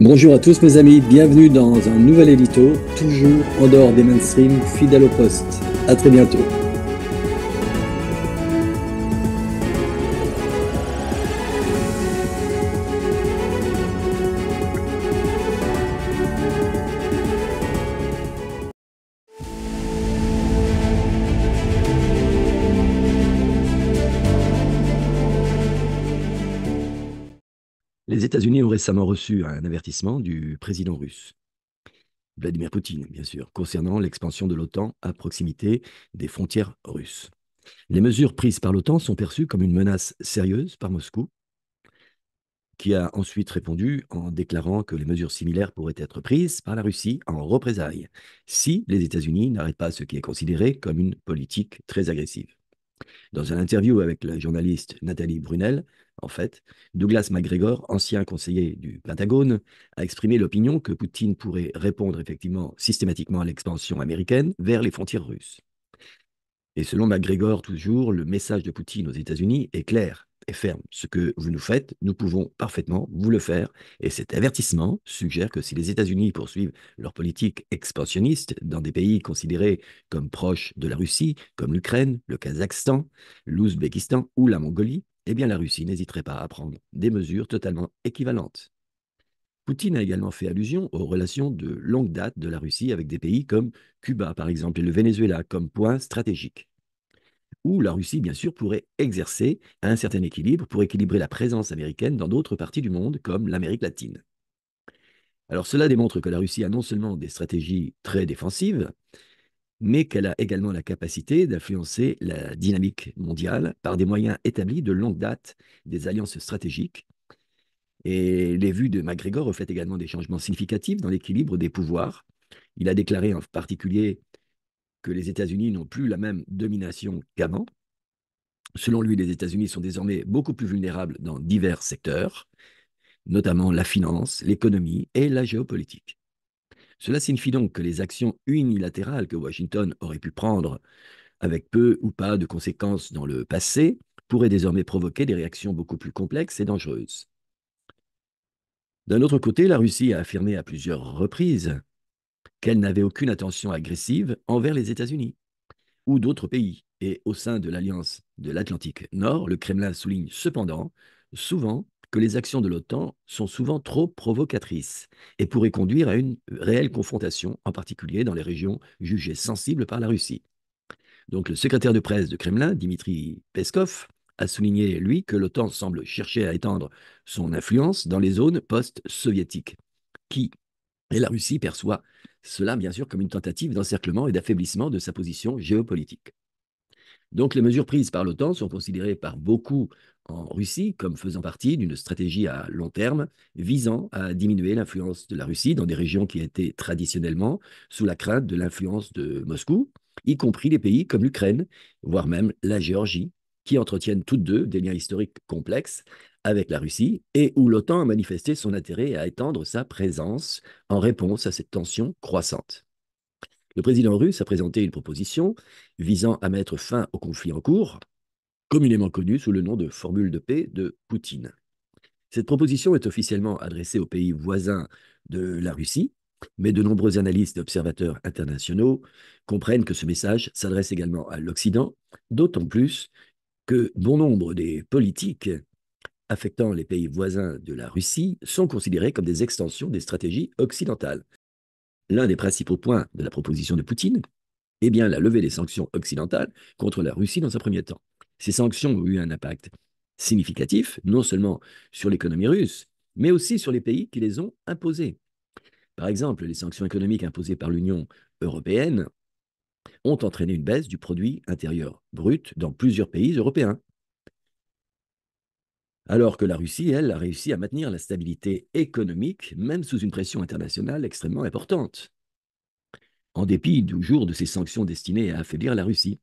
Bonjour à tous mes amis, bienvenue dans un nouvel édito, toujours en dehors des mainstreams, fidèle au poste. À très bientôt. récemment reçu un avertissement du président russe, Vladimir Poutine, bien sûr, concernant l'expansion de l'OTAN à proximité des frontières russes. Les mesures prises par l'OTAN sont perçues comme une menace sérieuse par Moscou, qui a ensuite répondu en déclarant que les mesures similaires pourraient être prises par la Russie en représailles si les États-Unis n'arrêtent pas ce qui est considéré comme une politique très agressive. Dans un interview avec la journaliste Nathalie Brunel, en fait, Douglas MacGregor, ancien conseiller du Pentagone, a exprimé l'opinion que Poutine pourrait répondre effectivement systématiquement à l'expansion américaine vers les frontières russes. Et selon MacGregor, toujours, le message de Poutine aux États-Unis est clair et ferme. Ce que vous nous faites, nous pouvons parfaitement vous le faire. Et cet avertissement suggère que si les États-Unis poursuivent leur politique expansionniste dans des pays considérés comme proches de la Russie, comme l'Ukraine, le Kazakhstan, l'Ouzbékistan ou la Mongolie, eh bien la Russie n'hésiterait pas à prendre des mesures totalement équivalentes. Poutine a également fait allusion aux relations de longue date de la Russie avec des pays comme Cuba, par exemple, et le Venezuela comme point stratégique où la Russie, bien sûr, pourrait exercer un certain équilibre pour équilibrer la présence américaine dans d'autres parties du monde, comme l'Amérique latine. Alors cela démontre que la Russie a non seulement des stratégies très défensives, mais qu'elle a également la capacité d'influencer la dynamique mondiale par des moyens établis de longue date, des alliances stratégiques. Et les vues de MacGregor reflètent également des changements significatifs dans l'équilibre des pouvoirs. Il a déclaré en particulier que les États-Unis n'ont plus la même domination qu'avant. Selon lui, les États-Unis sont désormais beaucoup plus vulnérables dans divers secteurs, notamment la finance, l'économie et la géopolitique. Cela signifie donc que les actions unilatérales que Washington aurait pu prendre avec peu ou pas de conséquences dans le passé pourraient désormais provoquer des réactions beaucoup plus complexes et dangereuses. D'un autre côté, la Russie a affirmé à plusieurs reprises qu'elle n'avait aucune attention agressive envers les États-Unis ou d'autres pays. Et au sein de l'Alliance de l'Atlantique Nord, le Kremlin souligne cependant souvent que les actions de l'OTAN sont souvent trop provocatrices et pourraient conduire à une réelle confrontation, en particulier dans les régions jugées sensibles par la Russie. Donc le secrétaire de presse de Kremlin, Dimitri Peskov, a souligné, lui, que l'OTAN semble chercher à étendre son influence dans les zones post-soviétiques, qui, et la Russie, perçoit cela, bien sûr, comme une tentative d'encerclement et d'affaiblissement de sa position géopolitique. Donc les mesures prises par l'OTAN sont considérées par beaucoup en Russie comme faisant partie d'une stratégie à long terme visant à diminuer l'influence de la Russie dans des régions qui étaient traditionnellement sous la crainte de l'influence de Moscou, y compris des pays comme l'Ukraine, voire même la Géorgie, qui entretiennent toutes deux des liens historiques complexes avec la Russie et où l'OTAN a manifesté son intérêt à étendre sa présence en réponse à cette tension croissante. Le président russe a présenté une proposition visant à mettre fin au conflit en cours, communément connu sous le nom de formule de paix de Poutine. Cette proposition est officiellement adressée aux pays voisins de la Russie, mais de nombreux analystes et observateurs internationaux comprennent que ce message s'adresse également à l'Occident, d'autant plus que bon nombre des politiques affectant les pays voisins de la Russie sont considérés comme des extensions des stratégies occidentales. L'un des principaux points de la proposition de Poutine est bien la levée des sanctions occidentales contre la Russie dans un premier temps. Ces sanctions ont eu un impact significatif, non seulement sur l'économie russe, mais aussi sur les pays qui les ont imposées. Par exemple, les sanctions économiques imposées par l'Union européenne ont entraîné une baisse du produit intérieur brut dans plusieurs pays européens alors que la Russie, elle, a réussi à maintenir la stabilité économique, même sous une pression internationale extrêmement importante, en dépit du jour de ces sanctions destinées à affaiblir la Russie.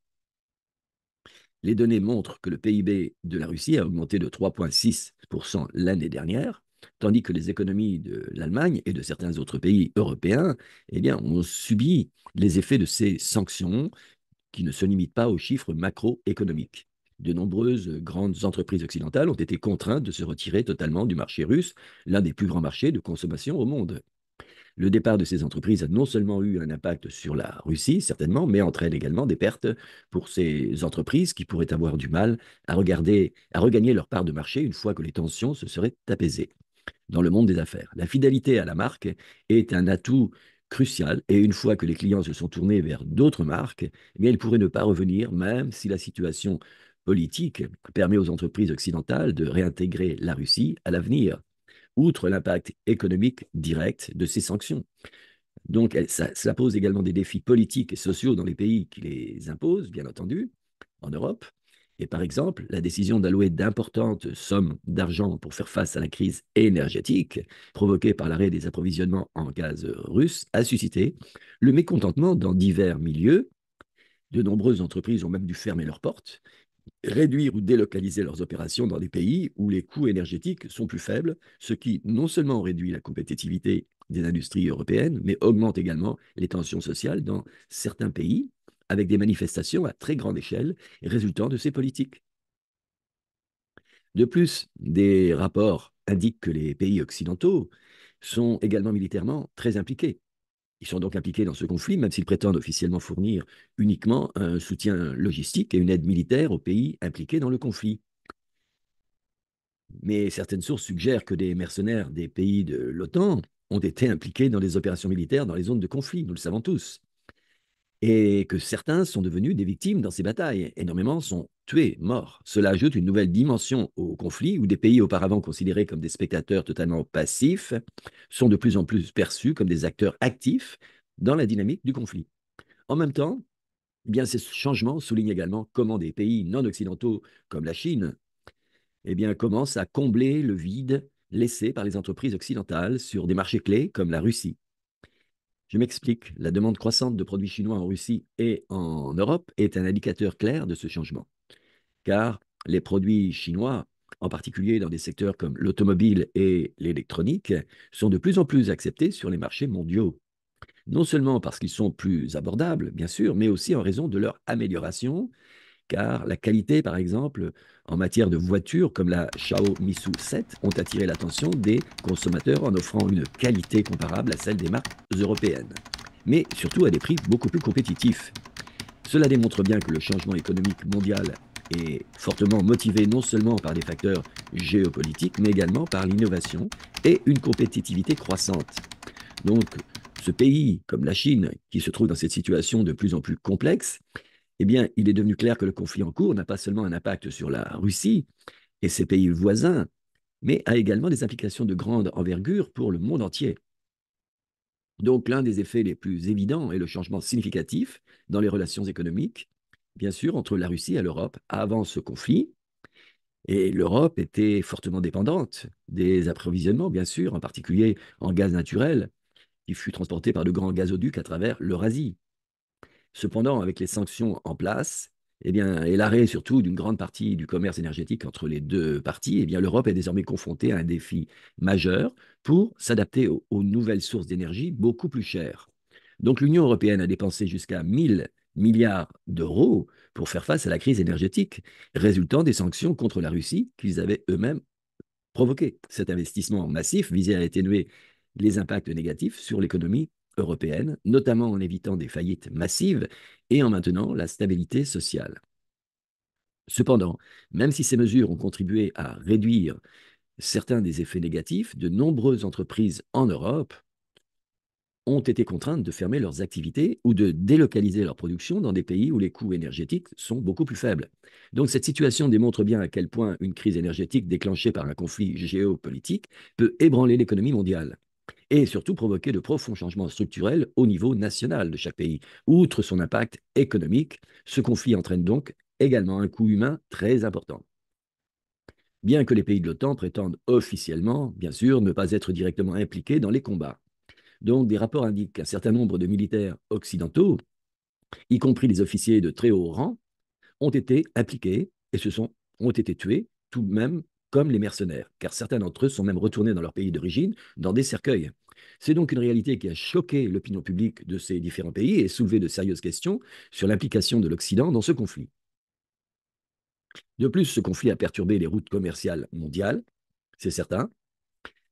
Les données montrent que le PIB de la Russie a augmenté de 3,6% l'année dernière, tandis que les économies de l'Allemagne et de certains autres pays européens eh bien, ont subi les effets de ces sanctions qui ne se limitent pas aux chiffres macroéconomiques de nombreuses grandes entreprises occidentales ont été contraintes de se retirer totalement du marché russe, l'un des plus grands marchés de consommation au monde. Le départ de ces entreprises a non seulement eu un impact sur la Russie, certainement, mais entraîne également des pertes pour ces entreprises qui pourraient avoir du mal à, regarder, à regagner leur part de marché une fois que les tensions se seraient apaisées dans le monde des affaires. La fidélité à la marque est un atout crucial et une fois que les clients se sont tournés vers d'autres marques, eh bien, ils pourraient ne pas revenir même si la situation politique permet aux entreprises occidentales de réintégrer la Russie à l'avenir, outre l'impact économique direct de ces sanctions. Donc ça, cela pose également des défis politiques et sociaux dans les pays qui les imposent, bien entendu, en Europe. Et par exemple, la décision d'allouer d'importantes sommes d'argent pour faire face à la crise énergétique provoquée par l'arrêt des approvisionnements en gaz russe a suscité le mécontentement dans divers milieux. De nombreuses entreprises ont même dû fermer leurs portes réduire ou délocaliser leurs opérations dans des pays où les coûts énergétiques sont plus faibles, ce qui non seulement réduit la compétitivité des industries européennes, mais augmente également les tensions sociales dans certains pays, avec des manifestations à très grande échelle résultant de ces politiques. De plus, des rapports indiquent que les pays occidentaux sont également militairement très impliqués, ils sont donc impliqués dans ce conflit, même s'ils prétendent officiellement fournir uniquement un soutien logistique et une aide militaire aux pays impliqués dans le conflit. Mais certaines sources suggèrent que des mercenaires des pays de l'OTAN ont été impliqués dans des opérations militaires dans les zones de conflit, nous le savons tous et que certains sont devenus des victimes dans ces batailles. Énormément sont tués, morts. Cela ajoute une nouvelle dimension au conflit où des pays auparavant considérés comme des spectateurs totalement passifs sont de plus en plus perçus comme des acteurs actifs dans la dynamique du conflit. En même temps, eh bien, ces changements soulignent également comment des pays non occidentaux comme la Chine eh bien, commencent à combler le vide laissé par les entreprises occidentales sur des marchés clés comme la Russie. Je m'explique, la demande croissante de produits chinois en Russie et en Europe est un indicateur clair de ce changement. Car les produits chinois, en particulier dans des secteurs comme l'automobile et l'électronique, sont de plus en plus acceptés sur les marchés mondiaux. Non seulement parce qu'ils sont plus abordables, bien sûr, mais aussi en raison de leur amélioration car la qualité, par exemple, en matière de voitures comme la Xiaomi Su 7 ont attiré l'attention des consommateurs en offrant une qualité comparable à celle des marques européennes, mais surtout à des prix beaucoup plus compétitifs. Cela démontre bien que le changement économique mondial est fortement motivé non seulement par des facteurs géopolitiques, mais également par l'innovation et une compétitivité croissante. Donc, ce pays, comme la Chine, qui se trouve dans cette situation de plus en plus complexe, eh bien, il est devenu clair que le conflit en cours n'a pas seulement un impact sur la Russie et ses pays voisins, mais a également des implications de grande envergure pour le monde entier. Donc l'un des effets les plus évidents est le changement significatif dans les relations économiques, bien sûr, entre la Russie et l'Europe avant ce conflit. Et l'Europe était fortement dépendante des approvisionnements, bien sûr, en particulier en gaz naturel, qui fut transporté par de grands gazoducs à travers l'Eurasie. Cependant, avec les sanctions en place, eh bien, et l'arrêt surtout d'une grande partie du commerce énergétique entre les deux parties, eh l'Europe est désormais confrontée à un défi majeur pour s'adapter aux, nouvelles sources d'énergie beaucoup plus chères. Donc l'Union européenne a dépensé jusqu'à 1000 milliards d'euros pour faire face à la crise énergétique résultant des sanctions contre la Russie qu'ils avaient eux-mêmes provoquées. Cet investissement massif visait à atténuer les impacts négatifs sur l'économie européenne, notamment en évitant des faillites massives et en maintenant la stabilité sociale. Cependant, même si ces mesures ont contribué à réduire certains des effets négatifs, de nombreuses entreprises en Europe ont été contraintes de fermer leurs activités ou de délocaliser leur production dans des pays où les coûts énergétiques sont beaucoup plus faibles. Donc cette situation démontre bien à quel point une crise énergétique déclenchée par un conflit géopolitique peut ébranler l'économie mondiale et surtout provoquer de profonds changements structurels au niveau national de chaque pays. Outre son impact économique, ce conflit entraîne donc également un coût humain très important. Bien que les pays de l'OTAN prétendent officiellement, bien sûr, ne pas être directement impliqués dans les combats. Donc des rapports indiquent qu'un certain nombre de militaires occidentaux, y compris des officiers de très haut rang, ont été impliqués et se sont, ont été tués tout de même comme les mercenaires, car certains d'entre eux sont même retournés dans leur pays d'origine dans des cercueils. C'est donc une réalité qui a choqué l'opinion publique de ces différents pays et soulevé de sérieuses questions sur l'implication de l'Occident dans ce conflit. De plus, ce conflit a perturbé les routes commerciales mondiales, c'est certain,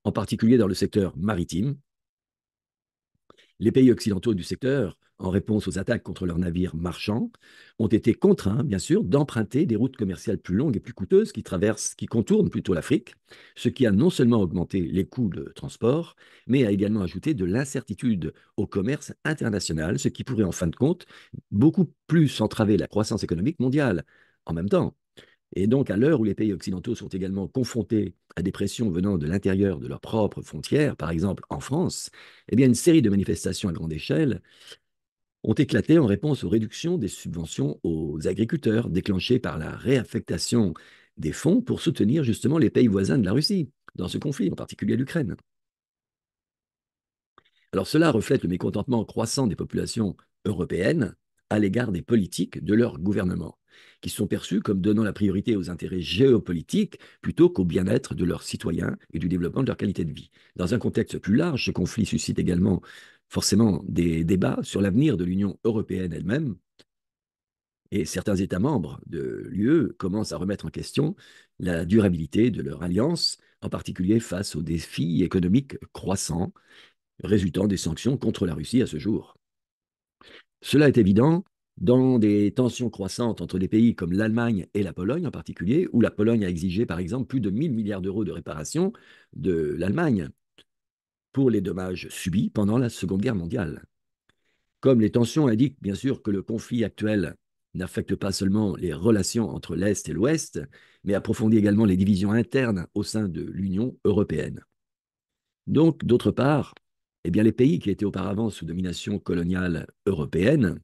en particulier dans le secteur maritime. Les pays occidentaux du secteur en réponse aux attaques contre leurs navires marchands, ont été contraints, bien sûr, d'emprunter des routes commerciales plus longues et plus coûteuses qui traversent, qui contournent plutôt l'Afrique, ce qui a non seulement augmenté les coûts de transport, mais a également ajouté de l'incertitude au commerce international, ce qui pourrait, en fin de compte, beaucoup plus entraver la croissance économique mondiale. En même temps, et donc, à l'heure où les pays occidentaux sont également confrontés à des pressions venant de l'intérieur de leurs propres frontières, par exemple en France, eh bien, une série de manifestations à grande échelle ont éclaté en réponse aux réductions des subventions aux agriculteurs déclenchées par la réaffectation des fonds pour soutenir justement les pays voisins de la Russie dans ce conflit, en particulier l'Ukraine. Alors cela reflète le mécontentement croissant des populations européennes à l'égard des politiques de leur gouvernement qui sont perçus comme donnant la priorité aux intérêts géopolitiques plutôt qu'au bien-être de leurs citoyens et du développement de leur qualité de vie. Dans un contexte plus large, ce conflit suscite également forcément des débats sur l'avenir de l'Union européenne elle-même. Et certains États membres de l'UE commencent à remettre en question la durabilité de leur alliance, en particulier face aux défis économiques croissants résultant des sanctions contre la Russie à ce jour. Cela est évident dans des tensions croissantes entre des pays comme l'Allemagne et la Pologne en particulier, où la Pologne a exigé par exemple plus de 1000 milliards d'euros de réparation de l'Allemagne pour les dommages subis pendant la Seconde Guerre mondiale. Comme les tensions indiquent bien sûr que le conflit actuel n'affecte pas seulement les relations entre l'Est et l'Ouest, mais approfondit également les divisions internes au sein de l'Union européenne. Donc, d'autre part, eh bien, les pays qui étaient auparavant sous domination coloniale européenne,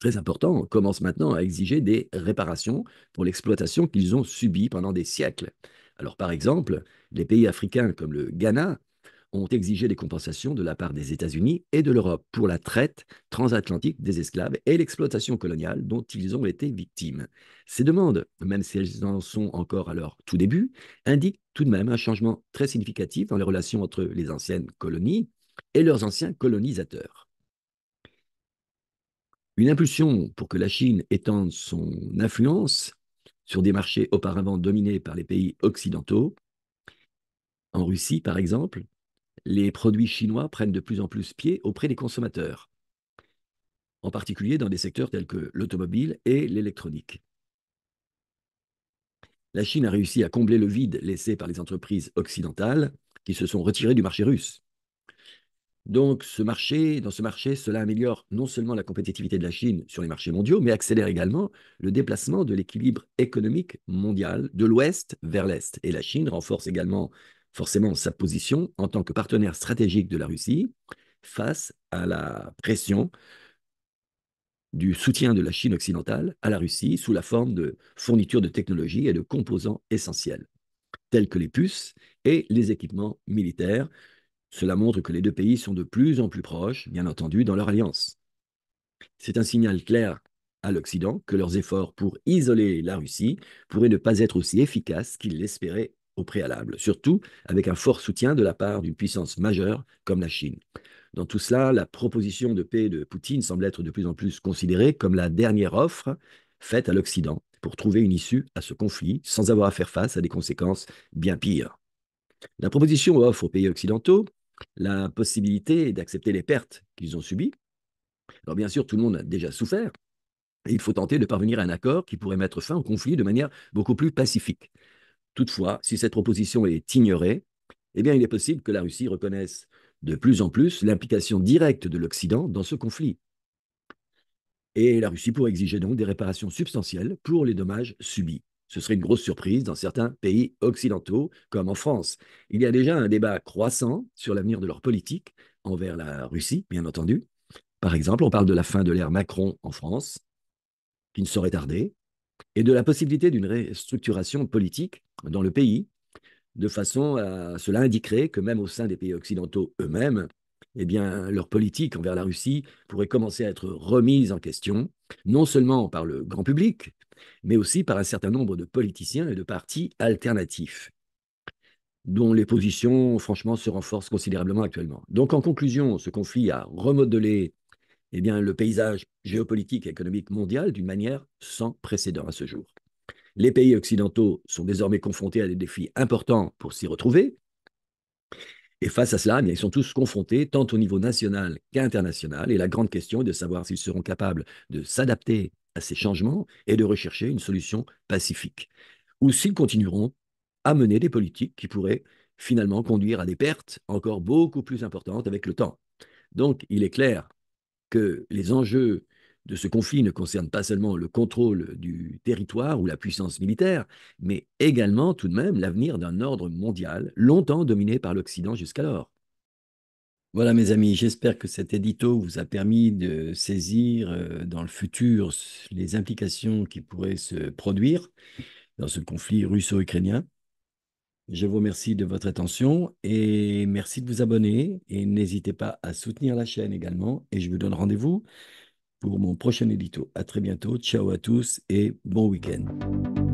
très important, commencent maintenant à exiger des réparations pour l'exploitation qu'ils ont subie pendant des siècles. Alors par exemple, les pays africains comme le Ghana ont exigé des compensations de la part des États-Unis et de l'Europe pour la traite transatlantique des esclaves et l'exploitation coloniale dont ils ont été victimes. Ces demandes, même si elles en sont encore à leur tout début, indiquent tout de même un changement très significatif dans les relations entre les anciennes colonies et leurs anciens colonisateurs. Une impulsion pour que la Chine étende son influence sur des marchés auparavant dominés par les pays occidentaux. En Russie, par exemple, les produits chinois prennent de plus en plus pied auprès des consommateurs, en particulier dans des secteurs tels que l'automobile et l'électronique. La Chine a réussi à combler le vide laissé par les entreprises occidentales qui se sont retirées du marché russe. Donc, ce marché, dans ce marché, cela améliore non seulement la compétitivité de la Chine sur les marchés mondiaux, mais accélère également le déplacement de l'équilibre économique mondial de l'Ouest vers l'Est. Et la Chine renforce également forcément sa position en tant que partenaire stratégique de la Russie face à la pression du soutien de la Chine occidentale à la Russie sous la forme de fournitures de technologies et de composants essentiels, tels que les puces et les équipements militaires cela montre que les deux pays sont de plus en plus proches, bien entendu, dans leur alliance. C'est un signal clair à l'Occident que leurs efforts pour isoler la Russie pourraient ne pas être aussi efficaces qu'ils l'espéraient au préalable, surtout avec un fort soutien de la part d'une puissance majeure comme la Chine. Dans tout cela, la proposition de paix de Poutine semble être de plus en plus considérée comme la dernière offre faite à l'Occident pour trouver une issue à ce conflit sans avoir à faire face à des conséquences bien pires. La proposition offre aux pays occidentaux la possibilité d'accepter les pertes qu'ils ont subies. Alors bien sûr, tout le monde a déjà souffert, et il faut tenter de parvenir à un accord qui pourrait mettre fin au conflit de manière beaucoup plus pacifique. Toutefois, si cette proposition est ignorée, eh bien il est possible que la Russie reconnaisse de plus en plus l'implication directe de l'Occident dans ce conflit. Et la Russie pourrait exiger donc des réparations substantielles pour les dommages subis. Ce serait une grosse surprise dans certains pays occidentaux, comme en France. Il y a déjà un débat croissant sur l'avenir de leur politique envers la Russie, bien entendu. Par exemple, on parle de la fin de l'ère Macron en France, qui ne saurait tarder, et de la possibilité d'une restructuration politique dans le pays, de façon à cela indiquerait que même au sein des pays occidentaux eux-mêmes, eh bien, leur politique envers la Russie pourrait commencer à être remise en question, non seulement par le grand public, mais aussi par un certain nombre de politiciens et de partis alternatifs, dont les positions, franchement, se renforcent considérablement actuellement. Donc, en conclusion, ce conflit a remodelé eh bien, le paysage géopolitique et économique mondial d'une manière sans précédent à ce jour. Les pays occidentaux sont désormais confrontés à des défis importants pour s'y retrouver. Et face à cela, eh ils sont tous confrontés, tant au niveau national qu'international. Et la grande question est de savoir s'ils seront capables de s'adapter à ces changements et de rechercher une solution pacifique. Ou s'ils continueront à mener des politiques qui pourraient finalement conduire à des pertes encore beaucoup plus importantes avec le temps. Donc il est clair que les enjeux de ce conflit ne concernent pas seulement le contrôle du territoire ou la puissance militaire, mais également tout de même l'avenir d'un ordre mondial longtemps dominé par l'Occident jusqu'alors. Voilà mes amis, j'espère que cet édito vous a permis de saisir euh, dans le futur les implications qui pourraient se produire dans ce conflit russo-ukrainien. Je vous remercie de votre attention et merci de vous abonner et n'hésitez pas à soutenir la chaîne également et je vous donne rendez-vous pour mon prochain édito. À très bientôt, ciao à tous et bon week-end.